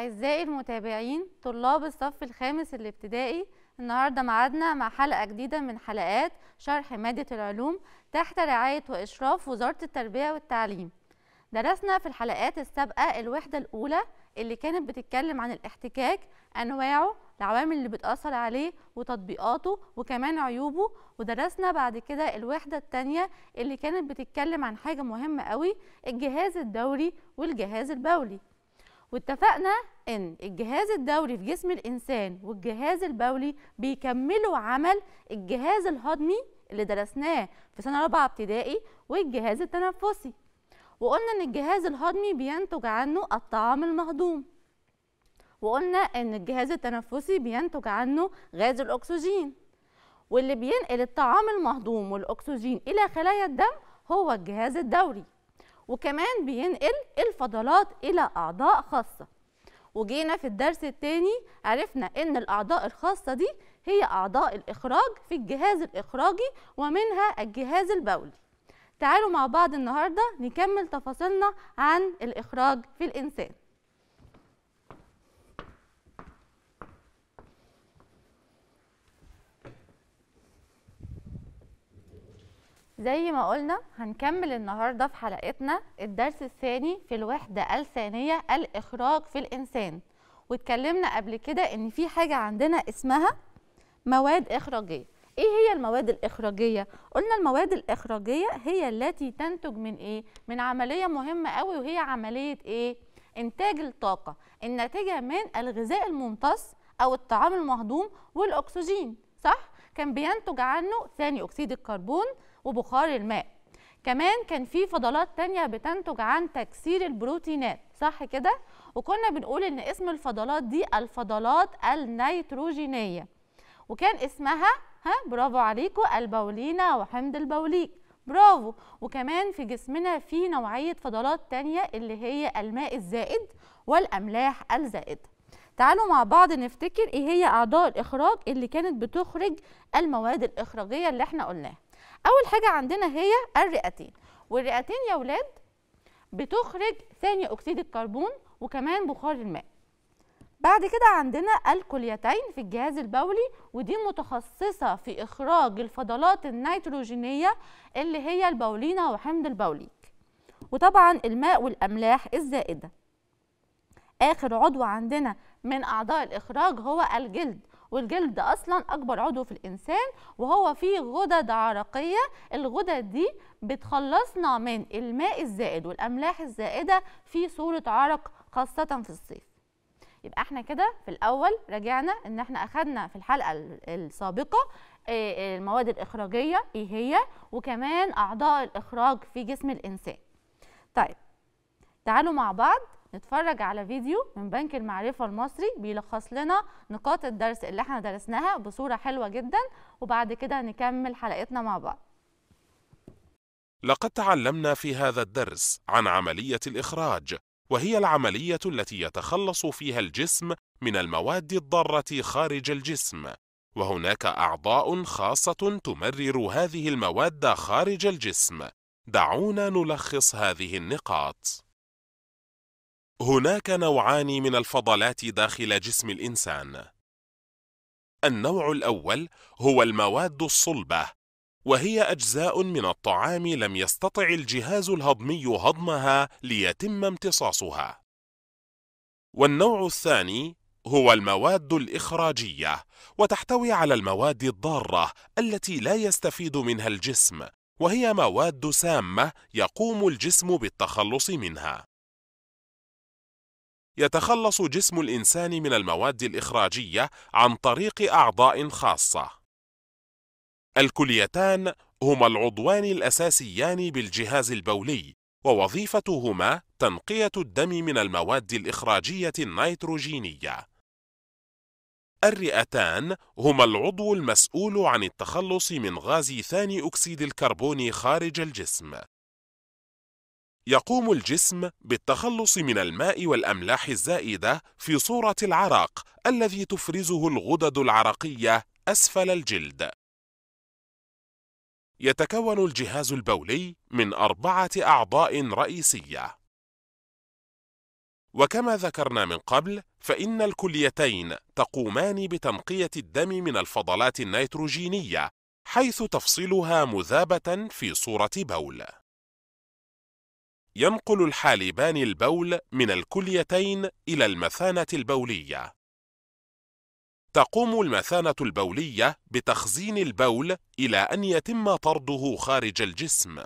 أعزائي المتابعين طلاب الصف الخامس الابتدائي النهاردة معادنا مع حلقة جديدة من حلقات شرح مادة العلوم تحت رعاية وإشراف وزارة التربية والتعليم درسنا في الحلقات السابقة الوحدة الأولى اللي كانت بتتكلم عن الاحتكاك أنواعه العوامل اللي بتأثر عليه وتطبيقاته وكمان عيوبه ودرسنا بعد كده الوحدة التانية اللي كانت بتتكلم عن حاجة مهمة قوي الجهاز الدوري والجهاز البولي واتفقنا ان الجهاز الدوري في جسم الانسان والجهاز البولي بيكملوا عمل الجهاز الهضمي اللي درسناه في سنه رابعه ابتدائي والجهاز التنفسي وقلنا ان الجهاز الهضمي بينتج عنه الطعام المهضوم وقلنا ان الجهاز التنفسي بينتج عنه غاز الاكسجين واللي بينقل الطعام المهضوم والاكسجين الى خلايا الدم هو الجهاز الدوري وكمان بينقل الفضلات الى اعضاء خاصه وجينا في الدرس الثاني عرفنا ان الاعضاء الخاصه دي هي اعضاء الاخراج في الجهاز الاخراجي ومنها الجهاز البولي تعالوا مع بعض النهارده نكمل تفاصيلنا عن الاخراج في الانسان زي ما قلنا هنكمل النهارده في حلقتنا الدرس الثاني في الوحده الثانيه الاخراج في الانسان واتكلمنا قبل كده ان في حاجه عندنا اسمها مواد اخراجيه ايه هي المواد الاخراجيه قلنا المواد الاخراجيه هي التي تنتج من ايه من عمليه مهمه قوي وهي عمليه ايه انتاج الطاقه الناتجه من الغذاء الممتص او الطعام المهضوم والاكسجين صح كان بينتج عنه ثاني اكسيد الكربون وبخار الماء كمان كان في فضلات تانية بتنتج عن تكسير البروتينات صح كده وكنا بنقول ان اسم الفضلات دي الفضلات النيتروجينية وكان اسمها ها برافو عليكم البولينا وحمض البوليك برافو وكمان في جسمنا في نوعية فضلات تانية اللي هي الماء الزائد والأملاح الزائدة تعالوا مع بعض نفتكر ايه هي أعضاء الإخراج اللي كانت بتخرج المواد الإخراجية اللي احنا قلناها اول حاجه عندنا هي الرئتين والرئتين يا ولاد بتخرج ثاني اكسيد الكربون وكمان بخار الماء بعد كده عندنا الكليتين في الجهاز البولي ودي متخصصه في اخراج الفضلات النيتروجينيه اللي هي البولينا وحمض البوليك وطبعا الماء والاملاح الزائده اخر عضو عندنا من اعضاء الاخراج هو الجلد والجلد اصلا اكبر عضو في الانسان وهو فيه غدد عرقيه الغدد دي بتخلصنا من الماء الزائد والاملاح الزائده في صوره عرق خاصه في الصيف يبقى احنا كده في الاول رجعنا ان احنا اخدنا في الحلقه السابقه آه، المواد الاخراجيه ايه هي وكمان اعضاء الاخراج في جسم الانسان طيب تعالوا مع بعض نتفرج على فيديو من بنك المعرفة المصري بيلخص لنا نقاط الدرس اللي احنا درسناها بصورة حلوة جدا وبعد كده نكمل حلقتنا مع بعض لقد تعلمنا في هذا الدرس عن عملية الإخراج وهي العملية التي يتخلص فيها الجسم من المواد الضارة خارج الجسم وهناك أعضاء خاصة تمرر هذه المواد خارج الجسم دعونا نلخص هذه النقاط هناك نوعان من الفضلات داخل جسم الإنسان. النوع الأول هو المواد الصلبة، وهي أجزاء من الطعام لم يستطع الجهاز الهضمي هضمها ليتم امتصاصها. والنوع الثاني هو المواد الإخراجية، وتحتوي على المواد الضارة التي لا يستفيد منها الجسم، وهي مواد سامة يقوم الجسم بالتخلص منها. يتخلص جسم الإنسان من المواد الإخراجية عن طريق أعضاء خاصة. الكليتان هما العضوان الأساسيان بالجهاز البولي، ووظيفتهما تنقية الدم من المواد الإخراجية النيتروجينية. الرئتان هما العضو المسؤول عن التخلص من غاز ثاني أكسيد الكربون خارج الجسم. يقوم الجسم بالتخلص من الماء والأملاح الزائدة في صورة العرق الذي تفرزه الغدد العرقية أسفل الجلد. يتكون الجهاز البولي من أربعة أعضاء رئيسية. وكما ذكرنا من قبل، فإن الكليتين تقومان بتنقية الدم من الفضلات النيتروجينية، حيث تفصلها مذابة في صورة بول. ينقل الحالبان البول من الكليتين إلى المثانة البولية. تقوم المثانة البولية بتخزين البول إلى أن يتم طرده خارج الجسم.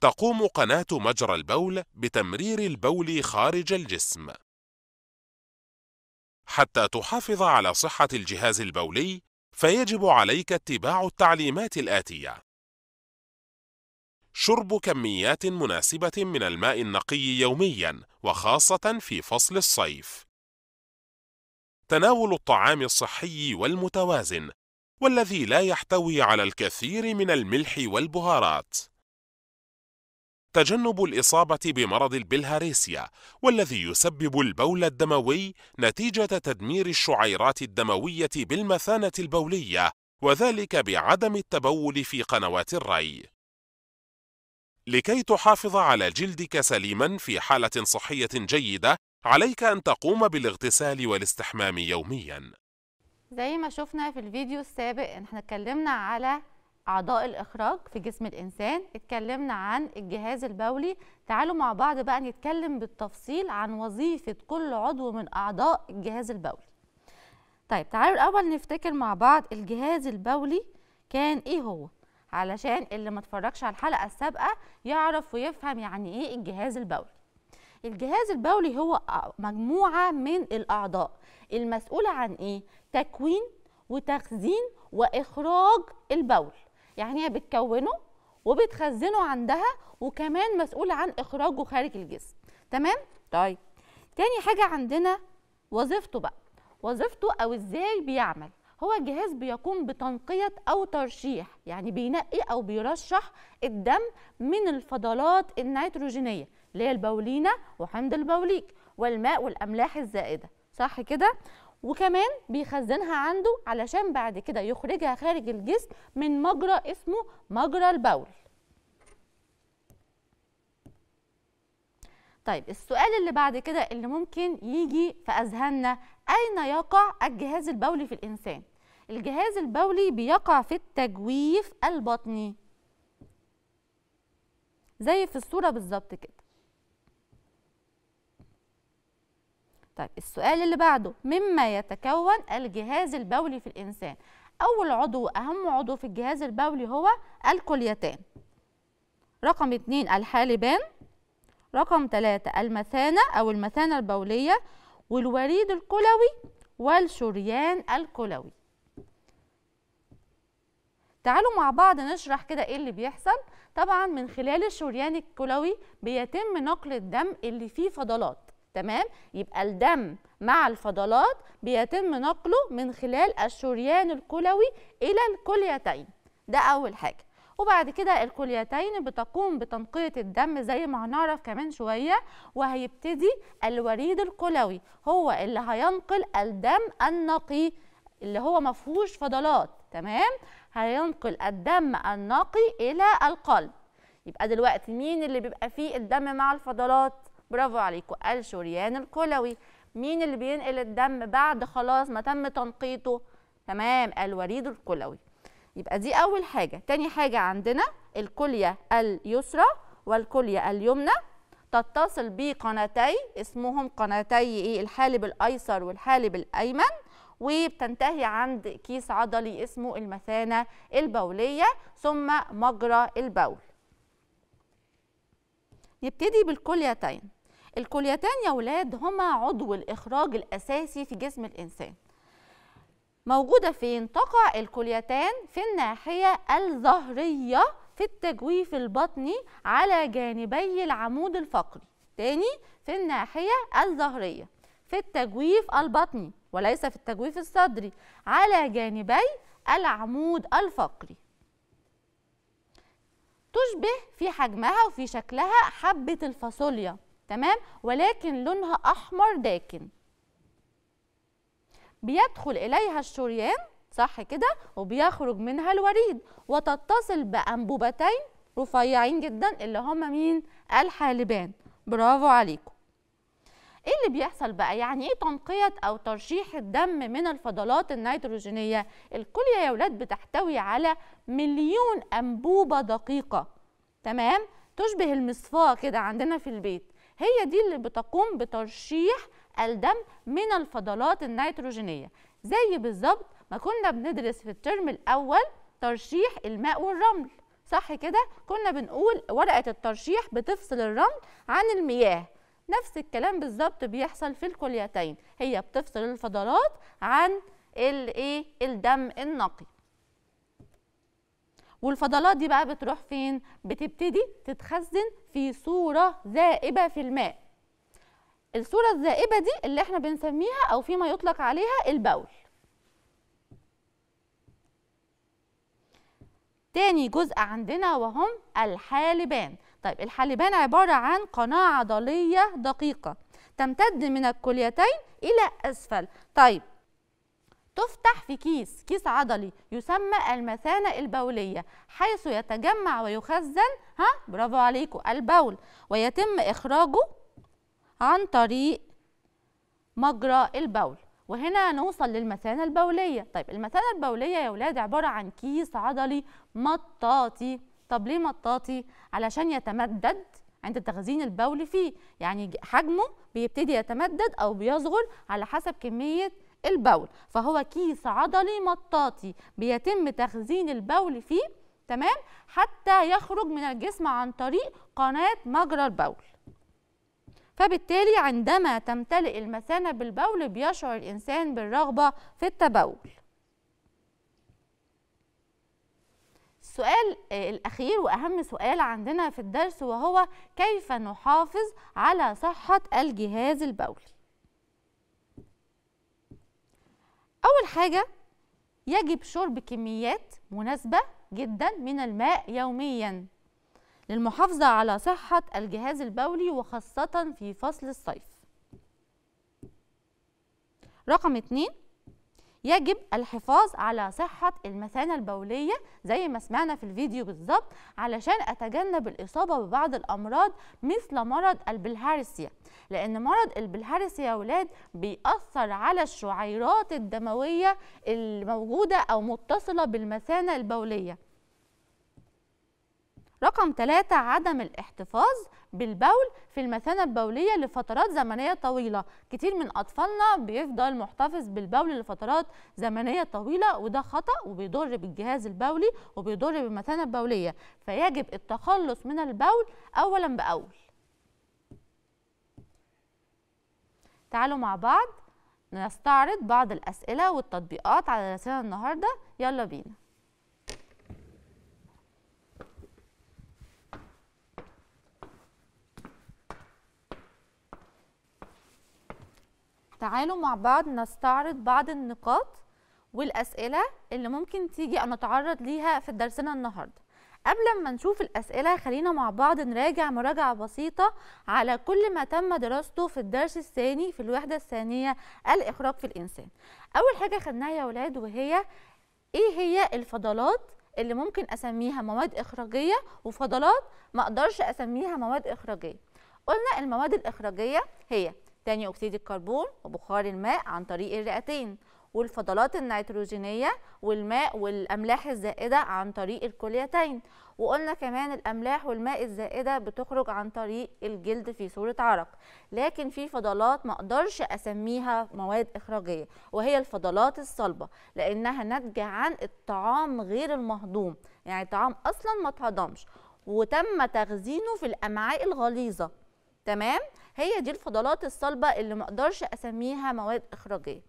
تقوم قناة مجرى البول بتمرير البول خارج الجسم. حتى تحافظ على صحة الجهاز البولي، فيجب عليك اتباع التعليمات الآتية: شرب كميات مناسبة من الماء النقي يوميا وخاصة في فصل الصيف. تناول الطعام الصحي والمتوازن والذي لا يحتوي على الكثير من الملح والبهارات. تجنب الإصابة بمرض البلهاريسيا والذي يسبب البول الدموي نتيجة تدمير الشعيرات الدموية بالمثانة البولية وذلك بعدم التبول في قنوات الري. لكي تحافظ على جلدك سليما في حالة صحية جيدة عليك أن تقوم بالاغتسال والاستحمام يوميا زي ما شفنا في الفيديو السابق احنا اتكلمنا على أعضاء الإخراج في جسم الإنسان اتكلمنا عن الجهاز البولي تعالوا مع بعض بقى نتكلم بالتفصيل عن وظيفة كل عضو من أعضاء الجهاز البولي طيب تعالوا الأول نفتكر مع بعض الجهاز البولي كان إيه هو علشان اللي ما اتفرجش على الحلقه السابقه يعرف ويفهم يعني ايه الجهاز البولي الجهاز البولي هو مجموعه من الاعضاء المسؤوله عن ايه تكوين وتخزين واخراج البول يعني هي بتكونه وبتخزنه عندها وكمان مسؤوله عن اخراجه خارج الجسم تمام طيب تاني حاجه عندنا وظيفته بقى وظيفته او ازاي بيعمل هو جهاز بيقوم بتنقية أو ترشيح يعني بينقي أو بيرشح الدم من الفضلات النيتروجينية اللي هي البولينة وحمض البوليك والماء والأملاح الزائدة صح كده؟ وكمان بيخزنها عنده علشان بعد كده يخرجها خارج الجسم من مجرى اسمه مجرى البول طيب السؤال اللي بعد كده اللي ممكن يجي في اذهاننا أين يقع الجهاز البولي في الإنسان؟ الجهاز البولي بيقع في التجويف البطني زي في الصورة بالظبط كده طيب السؤال اللي بعده مما يتكون الجهاز البولي في الإنسان أول عضو وأهم عضو في الجهاز البولي هو الكليتان رقم 2 الحالبان رقم 3 المثانة أو المثانة البولية والوريد الكلوي والشريان الكلوي تعالوا مع بعض نشرح كده ايه اللي بيحصل طبعا من خلال الشريان الكلوي بيتم نقل الدم اللي فيه فضلات تمام يبقى الدم مع الفضلات بيتم نقله من خلال الشريان الكلوي الى الكليتين ده اول حاجه وبعد كده الكليتين بتقوم بتنقية الدم زي ما هنعرف كمان شوية وهيبتدي الوريد الكلوي هو اللي هينقل الدم النقي اللي هو مفهوش فضلات تمام هينقل الدم النقي إلى القلب يبقى دلوقتي مين اللي بيبقى فيه الدم مع الفضلات برافو عليكم الشريان الكلوي مين اللي بينقل الدم بعد خلاص ما تم تنقيته تمام الوريد الكلوي يبقى دي أول حاجة تاني حاجة عندنا الكلية اليسرى والكلية اليمنى تتصل بقناتي اسمهم قناتي ايه الحالب الايسر والحالب الايمن وبتنتهي عند كيس عضلي اسمه المثانه البوليه ثم مجرى البول نبتدي بالكليتين الكليتين يا ولاد هما عضو الاخراج الاساسي في جسم الانسان موجودة فين؟ تقع الكليتان في الناحية الظهرية في التجويف البطني على جانبي العمود الفقري تاني في الناحية الظهرية في التجويف البطني وليس في التجويف الصدري على جانبي العمود الفقري تشبه في حجمها وفي شكلها حبة الفاصوليا تمام ولكن لونها أحمر داكن بيدخل إليها الشريان صح كده وبيخرج منها الوريد وتتصل بأنبوبتين رفيعين جدا اللي هما مين الحالبان برافو عليكم ايه اللي بيحصل بقى يعني ايه تنقية او ترشيح الدم من الفضلات النيتروجينية الكلية يا ولاد بتحتوي على مليون انبوبة دقيقة تمام تشبه المصفاة كده عندنا في البيت هي دي اللي بتقوم بترشيح الدم من الفضلات النيتروجينية زي بالظبط ما كنا بندرس في الترم الأول ترشيح الماء والرمل صح كده كنا بنقول ورقة الترشيح بتفصل الرمل عن المياه نفس الكلام بالظبط بيحصل في الكليتين هي بتفصل الفضلات عن إيه؟ الدم النقي والفضلات دي بقى بتروح فين بتبتدي تتخزن في صورة ذائبة في الماء الصورة الذائبة دي اللي احنا بنسميها أو فيما يطلق عليها البول تاني جزء عندنا وهم الحالبان طيب الحالبان عبارة عن قناة عضلية دقيقة تمتد من الكليتين إلى أسفل طيب تفتح في كيس كيس عضلي يسمى المثانة البولية حيث يتجمع ويخزن ها برافو عليكم البول ويتم إخراجه عن طريق مجرى البول وهنا نوصل للمثانة البولية طيب المثانة البولية يا ولاد عبارة عن كيس عضلي مطاطي طب ليه مطاطي علشان يتمدد عند التخزين البولي فيه يعني حجمه بيبتدي يتمدد او بيصغر على حسب كميه البول فهو كيس عضلي مطاطي بيتم تخزين البول فيه تمام حتى يخرج من الجسم عن طريق قناه مجرى البول فبالتالي عندما تمتلئ المثانة بالبول بيشعر الإنسان بالرغبة في التبول السؤال آه، الأخير وأهم سؤال عندنا في الدرس وهو كيف نحافظ على صحة الجهاز البولي أول حاجة يجب شرب كميات مناسبة جدا من الماء يوميا للمحافظة على صحة الجهاز البولي وخاصة في فصل الصيف رقم 2 يجب الحفاظ على صحة المثانة البولية زي ما سمعنا في الفيديو بالظبط علشان أتجنب الإصابة ببعض الأمراض مثل مرض البلهارسيا لأن مرض البلهارسيا يا ولاد بيأثر على الشعيرات الدموية الموجودة أو متصلة بالمثانة البولية رقم 3 عدم الاحتفاظ بالبول في المثانة البولية لفترات زمنية طويلة كتير من أطفالنا بيفضل محتفظ بالبول لفترات زمنية طويلة وده خطأ وبيضر بالجهاز البولي وبيضر بالمثانة البولية فيجب التخلص من البول أولا بأول تعالوا مع بعض نستعرض بعض الأسئلة والتطبيقات على رسالة النهاردة يلا بينا تعالوا مع بعض نستعرض بعض النقاط والأسئلة اللي ممكن تيجي أن نتعرض ليها في درسنا النهاردة قبل ما نشوف الأسئلة خلينا مع بعض نراجع مراجعة بسيطة على كل ما تم دراسته في الدرس الثاني في الوحدة الثانية الإخراج في الإنسان أول حاجة خدناها يا ولاد وهي إيه هي الفضلات اللي ممكن أسميها مواد إخراجية وفضلات ما أقدرش أسميها مواد إخراجية قلنا المواد الإخراجية هي ثاني أكسيد الكربون وبخار الماء عن طريق الرئتين والفضلات النيتروجينية والماء والأملاح الزائدة عن طريق الكليتين وقلنا كمان الأملاح والماء الزائدة بتخرج عن طريق الجلد في صورة عرق لكن في فضلات ما أقدرش أسميها مواد إخراجية وهي الفضلات الصلبة لأنها ناتجة عن الطعام غير المهضوم يعني الطعام أصلا ما اتهضمش وتم تخزينه في الأمعاء الغليظة تمام؟ هي دي الفضلات الصلبه اللي ما اقدرش اسميها مواد اخراجيه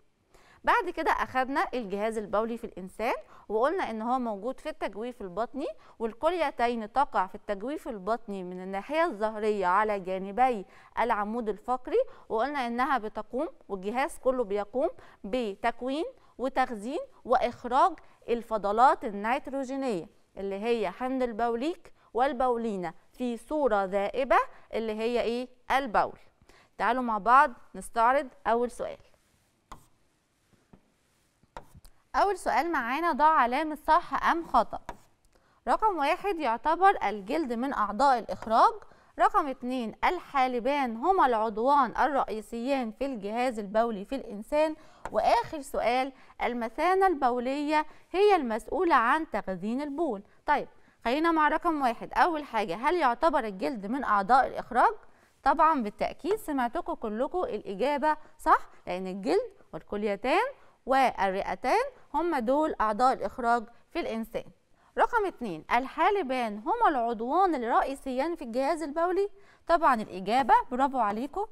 بعد كده أخذنا الجهاز البولي في الانسان وقلنا ان هو موجود في التجويف البطني والكليتين تقع في التجويف البطني من الناحيه الظهريه على جانبي العمود الفقري وقلنا انها بتقوم والجهاز كله بيقوم بتكوين وتخزين واخراج الفضلات النيتروجينيه اللي هي حمض البوليك والبولينه في صورة ذائبة اللي هي إيه البول تعالوا مع بعض نستعرض أول سؤال أول سؤال معانا ضع علامة صح أم خطأ رقم واحد يعتبر الجلد من أعضاء الإخراج رقم اتنين الحالبان هما العضوان الرئيسيان في الجهاز البولي في الإنسان وآخر سؤال المثانة البولية هي المسؤولة عن تخزين البول طيب خلينا مع رقم واحد أول حاجة هل يعتبر الجلد من أعضاء الإخراج؟ طبعا بالتأكيد سمعتكم كلكم الإجابة صح لأن الجلد والكليتان والرئتان هم دول أعضاء الإخراج في الإنسان رقم اتنين الحالبان هما العضوان الرئيسيان في الجهاز البولي طبعا الإجابة برافو عليكم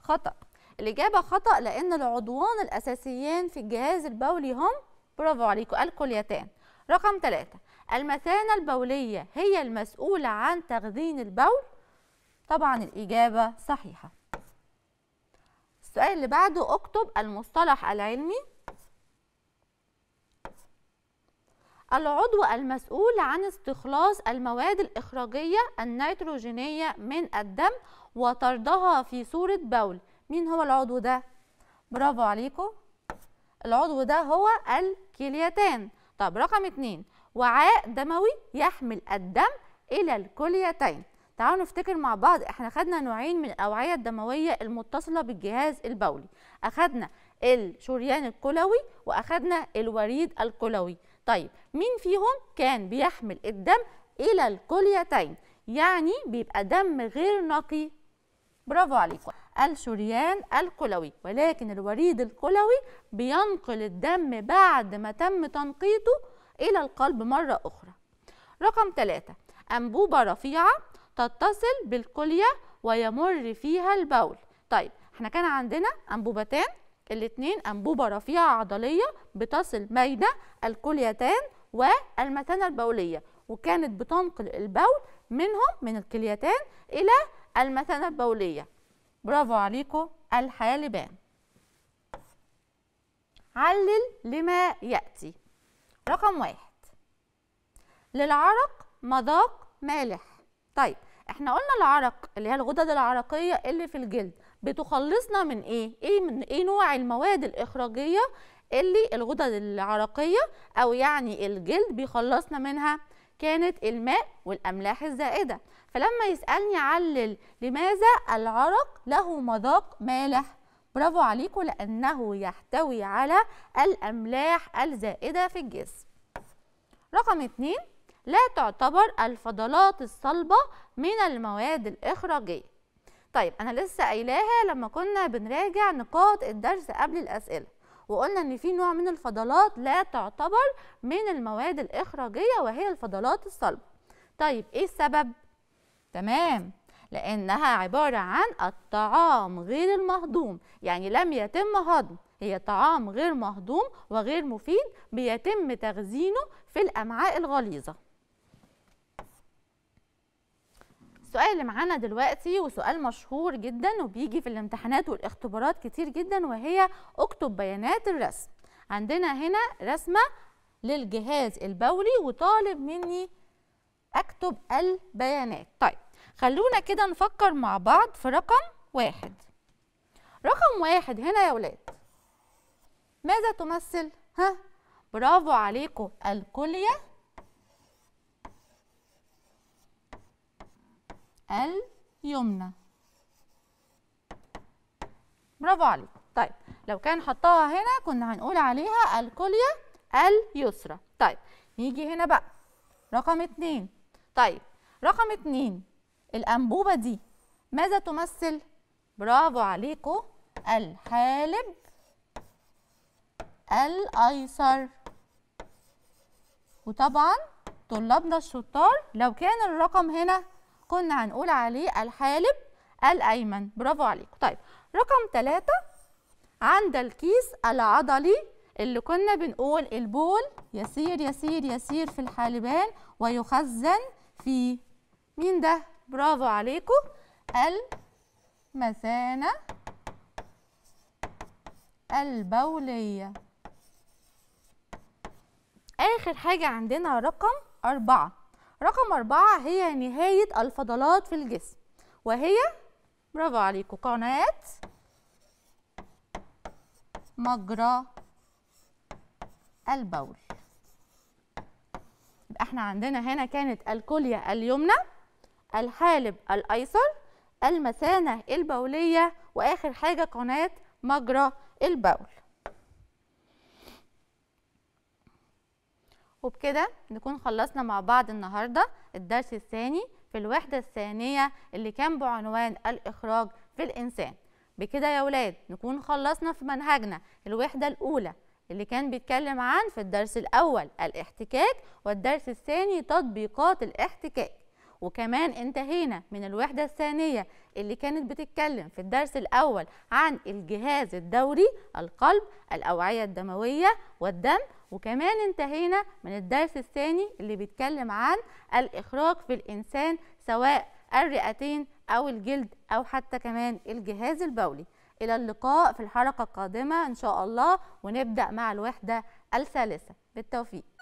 خطأ الإجابة خطأ لأن العضوان الأساسيان في الجهاز البولي هم برافو عليكم الكليتان رقم ثلاثة المثانة البولية هي المسؤولة عن تخزين البول طبعا الإجابة صحيحة السؤال اللي بعده اكتب المصطلح العلمي العضو المسؤول عن استخلاص المواد الإخراجية النيتروجينية من الدم وطردها في صورة بول مين هو العضو ده؟ برافو عليكم العضو ده هو الكليتان طب رقم اتنين وعاء دموي يحمل الدم إلى الكليتين تعالوا نفتكر مع بعض احنا خدنا نوعين من الأوعية الدموية المتصلة بالجهاز البولي أخدنا الشريان الكلوي وأخدنا الوريد الكلوي طيب مين فيهم كان بيحمل الدم إلى الكليتين يعني بيبقى دم غير نقي برافو عليكم الشريان الكلوي ولكن الوريد الكلوي بينقل الدم بعد ما تم تنقيته إلى القلب مرة أخرى رقم 3 أنبوبة رفيعة تتصل بالكلية ويمر فيها البول طيب احنا كان عندنا أنبوبتان الاتنين أنبوبة رفيعة عضلية بتصل بين الكليتان والمثانة البولية وكانت بتنقل البول منهم من الكليتان إلى المثانة البولية برافو عليكم الحالبان علل لما يأتي رقم واحد للعرق مذاق مالح طيب احنا قلنا العرق اللي هي الغدد العرقيه اللي في الجلد بتخلصنا من ايه ايه من ايه نوع المواد الاخراجيه اللي الغدد العرقيه او يعني الجلد بيخلصنا منها كانت الماء والاملاح الزائده فلما يسالني علل لماذا العرق له مذاق مالح برافو عليكم لأنه يحتوي على الأملاح الزائدة في الجسم رقم اتنين لا تعتبر الفضلات الصلبة من المواد الإخراجية طيب أنا لسه قايلاها لما كنا بنراجع نقاط الدرس قبل الأسئلة وقلنا ان في نوع من الفضلات لا تعتبر من المواد الاخراجيه وهي الفضلات الصلبه طيب ايه السبب تمام لأنها عبارة عن الطعام غير المهضوم يعني لم يتم هضم هي طعام غير مهضوم وغير مفيد بيتم تخزينه في الأمعاء الغليظة السؤال اللي معانا دلوقتي وسؤال مشهور جدا وبيجي في الامتحانات والاختبارات كتير جدا وهي اكتب بيانات الرسم عندنا هنا رسمه للجهاز البولي وطالب مني اكتب البيانات طيب خلونا كده نفكر مع بعض في رقم واحد رقم واحد هنا يا ولاد ماذا تمثل؟ ها؟ برافو عليكم الكلية اليمنى برافو عليك طيب لو كان حطها هنا كنا هنقول عليها الكلية اليسرى طيب نيجي هنا بقى رقم اتنين طيب رقم اتنين الأنبوبة دي ماذا تمثل؟ برافو عليكم الحالب الأيسر وطبعا طلابنا الشطار لو كان الرقم هنا كنا هنقول عليه الحالب الأيمن برافو عليكم طيب رقم تلاتة عند الكيس العضلي اللي كنا بنقول البول يسير يسير يسير في الحالبان ويخزن فيه مين ده برافو عليكم المثانة البولية آخر حاجة عندنا رقم أربعة رقم أربعة هي نهاية الفضلات في الجسم وهي برافو عليكم قناة مجرى البول يبقى احنا عندنا هنا كانت الكلية اليمنى الحالب الايسر المثانه البوليه واخر حاجه قناه مجرى البول وبكده نكون خلصنا مع بعض النهارده الدرس الثاني في الوحده الثانيه اللي كان بعنوان الاخراج في الانسان بكده يا ولاد نكون خلصنا في منهجنا الوحده الاولى اللي كان بيتكلم عن في الدرس الاول الاحتكاك والدرس الثاني تطبيقات الاحتكاك وكمان انتهينا من الوحدة الثانية اللي كانت بتتكلم في الدرس الأول عن الجهاز الدوري القلب الأوعية الدموية والدم وكمان انتهينا من الدرس الثاني اللي بيتكلم عن الإخراج في الإنسان سواء الرئتين أو الجلد أو حتى كمان الجهاز البولي إلى اللقاء في الحلقة القادمة إن شاء الله ونبدأ مع الوحدة الثالثة بالتوفيق